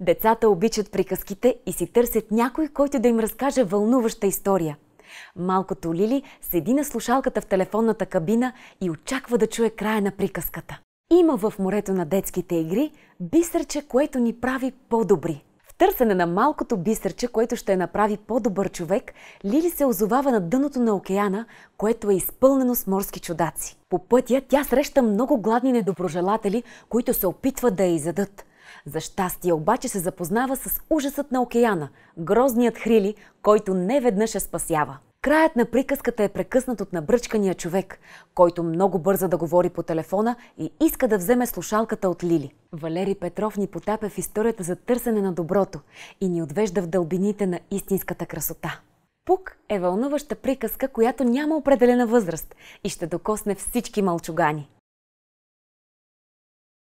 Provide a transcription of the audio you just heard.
Децата обичат приказките и си търсят някой, който да им разкаже вълнуваща история. Малкото Лили седи на слушалката в телефонната кабина и очаква да чуе края на приказката. Има в морето на детските игри бисърче, което ни прави по-добри. В търсене на малкото бисърче, което ще направи по-добър човек, Лили се озовава на дъното на океана, което е изпълнено с морски чудаци. По пътя тя среща много гладни недоброжелатели, които се опитват да я изядат – за щастие обаче се запознава с ужасът на океана, грозният хрили, който не веднъж е спасява. Краят на приказката е прекъснат от набръчкания човек, който много бърза да говори по телефона и иска да вземе слушалката от Лили. Валери Петров ни потапя в историята за търсене на доброто и ни отвежда в дълбините на истинската красота. Пук е вълнуваща приказка, която няма определена възраст и ще докосне всички мълчугани.